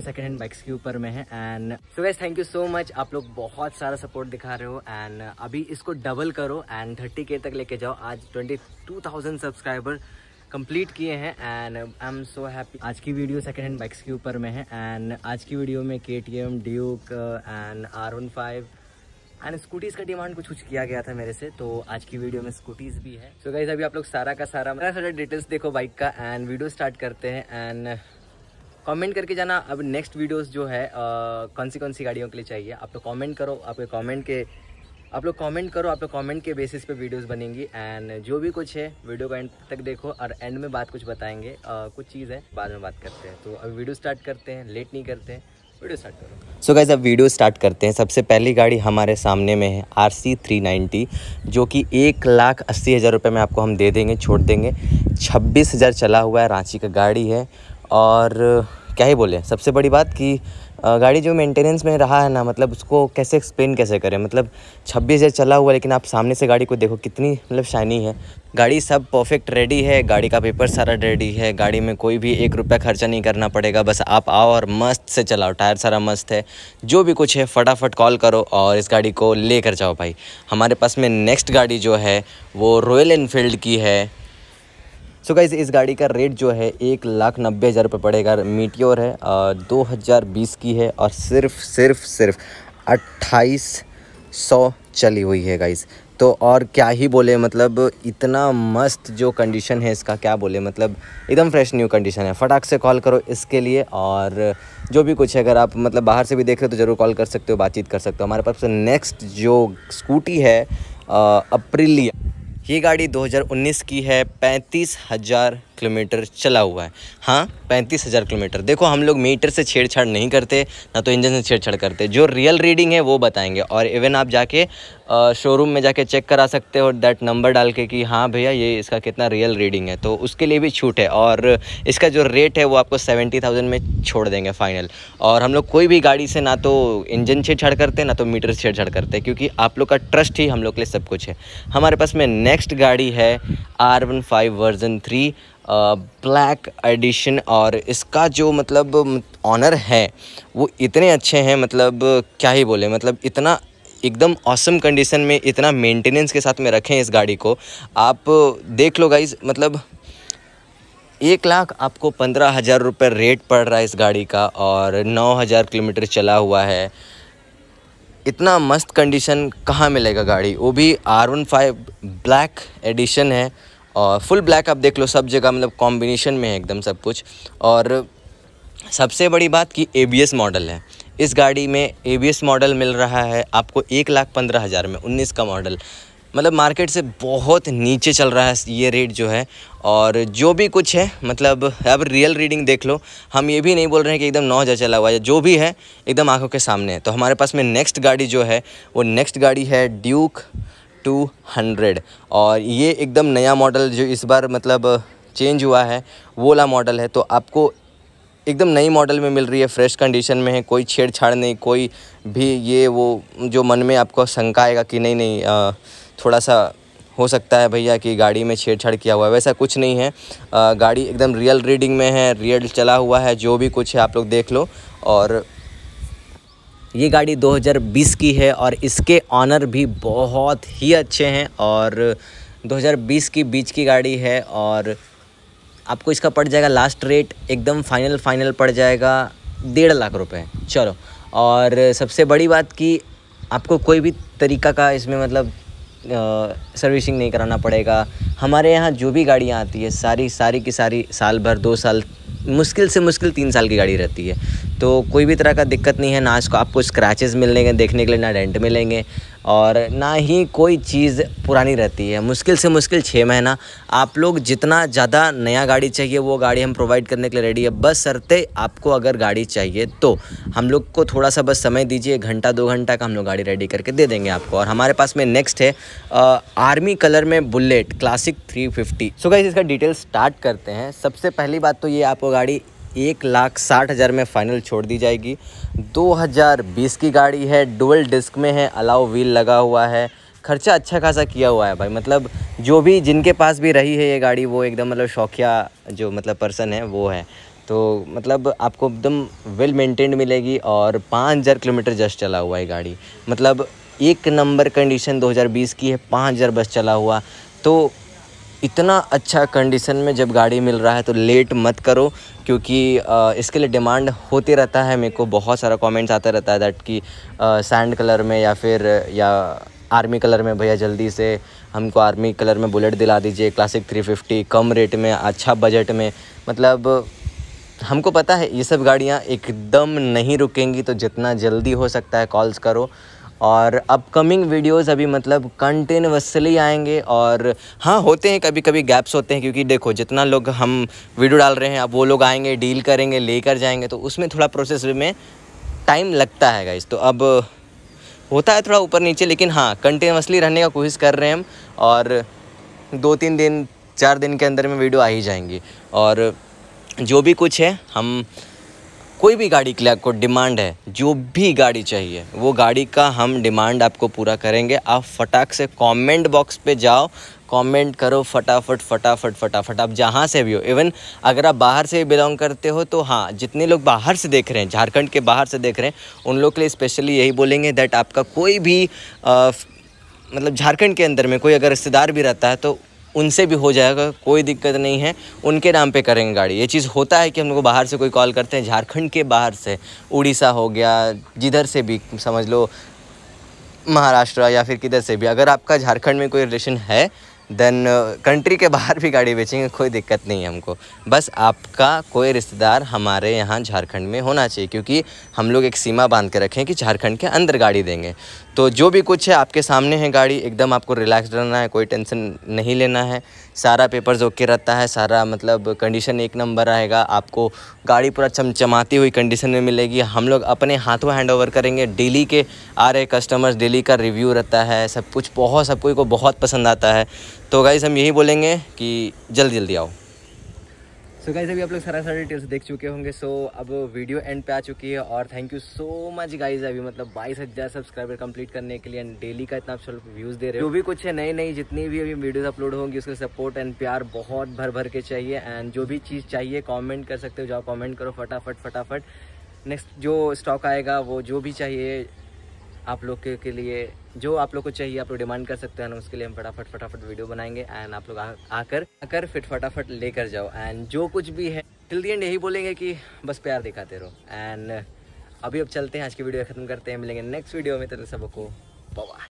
second hand bikes के ऊपर में है and so guys thank you so much आप लोग बहुत सारा सपोर्ट दिखा रहे हो एंड अभी इसको डबल करो एंड थर्टी के तक लेके जाओ आज twenty two thousand subscriber complete किए हैं and I am so happy आज की वीडियो सेकेंड हैंड बाइक्स के ऊपर में है एंड आज की वीडियो में K T M Duke and R one five and scooties का डिमांड कुछ कुछ किया गया था मेरे से तो आज की वीडियो में स्कूटीज़ भी है सो so गाइज अभी आप लोग सारा का सारा सारा डिटेल्स देखो बाइक का एंड वीडियो स्टार्ट करते हैं एंड कमेंट करके जाना अब नेक्स्ट वीडियोस जो है आ, कौन सी कौन सी गाड़ियों के लिए चाहिए आप लोग कमेंट करो आपके कमेंट के आप लोग कमेंट करो आप लोग कमेंट के बेसिस पे वीडियोस बनेंगी एंड जो भी कुछ है वीडियो को एंड तक देखो और एंड में बात कुछ बताएंगे आ, कुछ चीज़ है बाद में बात करते हैं तो अभी वीडियो स्टार्ट करते हैं लेट नहीं करते हैं वीडियो स्टार्ट करो सो गैज़ अब वीडियो स्टार्ट करते हैं सबसे पहली गाड़ी हमारे सामने में है आर सी थ्री नाइन्टी जो कि एक लाख अस्सी हज़ार रुपये में आपको हम दे देंगे छोड़ देंगे छब्बीस हज़ार चला हुआ है रांची का गाड़ी है और क्या ही बोले सबसे बड़ी बात कि गाड़ी जो मेंटेनेंस में रहा है ना मतलब उसको कैसे एक्सप्लेन कैसे करें मतलब छब्बीस हज़ार चला हुआ लेकिन आप सामने से गाड़ी को देखो कितनी मतलब शाइनी है गाड़ी सब परफेक्ट रेडी है गाड़ी का पेपर सारा रेडी है गाड़ी में कोई भी एक रुपया खर्चा नहीं करना पड़ेगा बस आप आओ और मस्त से चलाओ टायर सारा मस्त है जो भी कुछ है फटाफट कॉल करो और इस गाड़ी को ले जाओ भाई हमारे पास में नेक्स्ट गाड़ी जो है वो रॉयल इनफील्ड की है सो गाइज़ इस गाड़ी का रेट जो है एक लाख नब्बे हज़ार रुपये पड़ेगा मीटियोर है दो हज़ार बीस की है और सिर्फ सिर्फ सिर्फ अट्ठाईस सौ चली हुई है गाइज़ तो और क्या ही बोले मतलब इतना मस्त जो कंडीशन है इसका क्या बोले मतलब एकदम फ्रेश न्यू कंडीशन है फटाक से कॉल करो इसके लिए और जो भी कुछ है अगर आप मतलब बाहर से भी देख रहे हो तो ज़रूर कॉल कर सकते हो बातचीत कर सकते हो हमारे पास नेक्स्ट जो स्कूटी है अप्रिलिया ये गाड़ी 2019 की है पैंतीस हज़ार किलोमीटर चला हुआ है हाँ पैंतीस हज़ार किलोमीटर देखो हम लोग मीटर से छेड़छाड़ नहीं करते ना तो इंजन से छेड़छाड़ करते जो रियल रीडिंग है वो बताएंगे और इवन आप जाके शोरूम में जाके चेक करा सकते हो दैट नंबर डाल के कि हाँ भैया ये इसका कितना रियल रीडिंग है तो उसके लिए भी छूट है और इसका जो रेट है वो आपको सेवेंटी थाउजेंड में छोड़ देंगे फाइनल और हम लोग कोई भी गाड़ी से ना तो इंजन छेड़छाड़ करते ना तो मीटर छेड़छाड़ करते क्योंकि आप लोग का ट्रस्ट ही हम लोग के लिए सब कुछ है हमारे पास में नेक्स्ट गाड़ी है R one five version three black edition और इसका जो मतलब ऑनर है वो इतने अच्छे हैं मतलब क्या ही बोले मतलब इतना एकदम ऑसम कंडीशन में इतना मेंटेनेंस के साथ में रखें इस गाड़ी को आप देख लो गाइज मतलब एक लाख आपको पंद्रह हज़ार रुपये रेट पड़ रहा है इस गाड़ी का और नौ हज़ार किलोमीटर चला हुआ है इतना मस्त कंडीशन कहाँ मिलेगा गाड़ी वो भी R one five black edition है और फुल ब्लैक आप देख लो सब जगह मतलब कॉम्बिनेशन में है एकदम सब कुछ और सबसे बड़ी बात कि ए मॉडल है इस गाड़ी में ए मॉडल मिल रहा है आपको एक लाख पंद्रह हज़ार में उन्नीस का मॉडल मतलब मार्केट से बहुत नीचे चल रहा है ये रेट जो है और जो भी कुछ है मतलब अब रियल रीडिंग देख लो हम ये भी नहीं बोल रहे हैं कि एकदम नौ हज़ार चला हुआ है जो भी है एकदम आंखों के सामने है तो हमारे पास में नेक्स्ट गाड़ी जो है वो नेक्स्ट गाड़ी है ड्यूक टू हंड्रेड और ये एकदम नया मॉडल जो इस बार मतलब चेंज हुआ है वो वाला मॉडल है तो आपको एकदम नई मॉडल में मिल रही है फ्रेश कंडीशन में है कोई छेड़छाड़ नहीं कोई भी ये वो जो मन में आपको शंका आएगा कि नहीं नहीं आ, थोड़ा सा हो सकता है भैया कि गाड़ी में छेड़छाड़ किया हुआ है वैसा कुछ नहीं है आ, गाड़ी एकदम रियल रीडिंग में है रियल चला हुआ है जो भी कुछ है आप लोग देख लो और ये गाड़ी 2020 की है और इसके ऑनर भी बहुत ही अच्छे हैं और 2020 की बीच की गाड़ी है और आपको इसका पड़ जाएगा लास्ट रेट एकदम फाइनल फाइनल पड़ जाएगा डेढ़ लाख रुपए चलो और सबसे बड़ी बात कि आपको कोई भी तरीका का इसमें मतलब सर्विसिंग नहीं कराना पड़ेगा हमारे यहाँ जो भी गाड़ियाँ आती है सारी सारी की सारी साल भर दो साल मुश्किल से मुश्किल तीन साल की गाड़ी रहती है तो कोई भी तरह का दिक्कत नहीं है ना इसको आपको स्क्रैचेस मिलेंगे देखने के लिए ना डेंट मिलेंगे और ना ही कोई चीज़ पुरानी रहती है मुश्किल से मुश्किल छः महीना आप लोग जितना ज़्यादा नया गाड़ी चाहिए वो गाड़ी हम प्रोवाइड करने के लिए रेडी है बस सरते आपको अगर गाड़ी चाहिए तो हम लोग को थोड़ा सा बस समय दीजिए घंटा दो घंटा का हम लोग गाड़ी रेडी करके दे देंगे आपको और हमारे पास में नेक्स्ट है आ, आर्मी कलर में Bullet Classic three fifty so इसका डिटेल स्टार्ट करते हैं सबसे पहली बात तो ये आपको गाड़ी एक लाख साठ हज़ार में फ़ाइनल छोड़ दी जाएगी 2020 की गाड़ी है डुअल डिस्क में है अलाव व्हील लगा हुआ है खर्चा अच्छा खासा किया हुआ है भाई मतलब जो भी जिनके पास भी रही है ये गाड़ी वो एकदम मतलब शौकिया जो मतलब पर्सन है वो है तो मतलब आपको एकदम वेल मेंटेन्ड मिलेगी और पाँच हज़ार किलोमीटर जस्ट चला हुआ है गाड़ी मतलब एक नंबर कंडीशन 2020 की है पाँच हज़ार बस चला हुआ तो इतना अच्छा कंडीशन में जब गाड़ी मिल रहा है तो लेट मत करो क्योंकि इसके लिए डिमांड होते रहता है मेरे को बहुत सारा कमेंट्स आता रहता है दैट कि सैंड कलर में या फिर या आर्मी कलर में भैया जल्दी से हमको आर्मी कलर में बुलेट दिला दीजिए क्लासिक 350 कम रेट में अच्छा बजट में मतलब हमको पता है ये सब गाड़ियाँ एकदम नहीं रुकेंगी तो जितना जल्दी हो सकता है कॉल्स करो और अपकमिंग वीडियोस अभी मतलब कंटिन्यूसली आएंगे और हाँ होते हैं कभी कभी गैप्स होते हैं क्योंकि देखो जितना लोग हम वीडियो डाल रहे हैं अब वो लोग आएंगे डील करेंगे लेकर जाएंगे तो उसमें थोड़ा प्रोसेस में टाइम लगता है गाइज तो अब होता है थोड़ा ऊपर नीचे लेकिन हाँ कंटिन्यूसली रहने का कोशिश कर रहे हैं हम और दो तीन दिन चार दिन के अंदर में वीडियो आ ही जाएंगी और जो भी कुछ है हम कोई भी गाड़ी के लिए आपको डिमांड है जो भी गाड़ी चाहिए वो गाड़ी का हम डिमांड आपको पूरा करेंगे आप फटाक से कमेंट बॉक्स पे जाओ कमेंट करो फटाफट फटाफट फटाफट आप जहाँ से भी हो इवन अगर आप बाहर से बिलोंग करते हो तो हाँ जितने लोग बाहर से देख रहे हैं झारखंड के बाहर से देख रहे हैं उन लोग के लिए स्पेशली यही बोलेंगे दैट आपका कोई भी आ, मतलब झारखंड के अंदर में कोई अगर रिश्तेदार भी रहता है तो उनसे भी हो जाएगा कोई दिक्कत नहीं है उनके नाम पे करेंगे गाड़ी ये चीज़ होता है कि हम लोग को बाहर से कोई कॉल करते हैं झारखंड के बाहर से उड़ीसा हो गया जिधर से भी समझ लो महाराष्ट्र या फिर किधर से भी अगर आपका झारखंड में कोई रिलेशन है देन कंट्री uh, के बाहर भी गाड़ी बेचेंगे कोई दिक्कत नहीं है हमको बस आपका कोई रिश्तेदार हमारे यहाँ झारखंड में होना चाहिए क्योंकि हम लोग एक सीमा बांध के रखें कि झारखंड के अंदर गाड़ी देंगे तो जो भी कुछ है आपके सामने है गाड़ी एकदम आपको रिलैक्स रहना है कोई टेंशन नहीं लेना है सारा पेपर्स ओके रहता है सारा मतलब कंडीशन एक नंबर रहेगा आपको गाड़ी पूरा चमचमाती हुई कंडीशन में मिलेगी हम लोग अपने हाथों हैंड ओवर करेंगे डेली के आ रहे कस्टमर्स डेली का रिव्यू रहता है सब कुछ बहुत सबको को बहुत पसंद आता है तो गाइज़ हम यही बोलेंगे कि जल्दी जल्दी आओ सो गाइज अभी आप लोग सारा सारे टिप्स देख चुके होंगे सो so, अब वीडियो एंड पे आ चुकी है और thank you so much guys अभी मतलब बाईस हज़ार सब्सक्राइबर कंप्लीट करने के लिए एंड डेली का इतना आप व्यूज़ दे रहे हो जो भी कुछ है नई नई जितनी भी अभी वीडियोस अपलोड होंगी उसका सपोर्ट एंड प्यार बहुत भर भर के चाहिए एंड जो भी चीज़ चाहिए कॉमेंट कर सकते हो जाओ कॉमेंट करो फटाफट फटाफट नेक्स्ट जो स्टॉक आएगा वो जो भी चाहिए आप लोग के, के लिए जो आप लोग को चाहिए आप लोग डिमांड कर सकते हैं उसके लिए हम फटाफट फटाफट वीडियो बनाएंगे एंड आप लोग आकर आकर फिट फटाफट लेकर जाओ एंड जो कुछ भी है टिल दी एंड यही बोलेंगे कि बस प्यार दिखाते रहो एंड अभी अब चलते हैं आज की वीडियो ख़त्म करते हैं मिलेंगे नेक्स्ट वीडियो में तो सबको पवा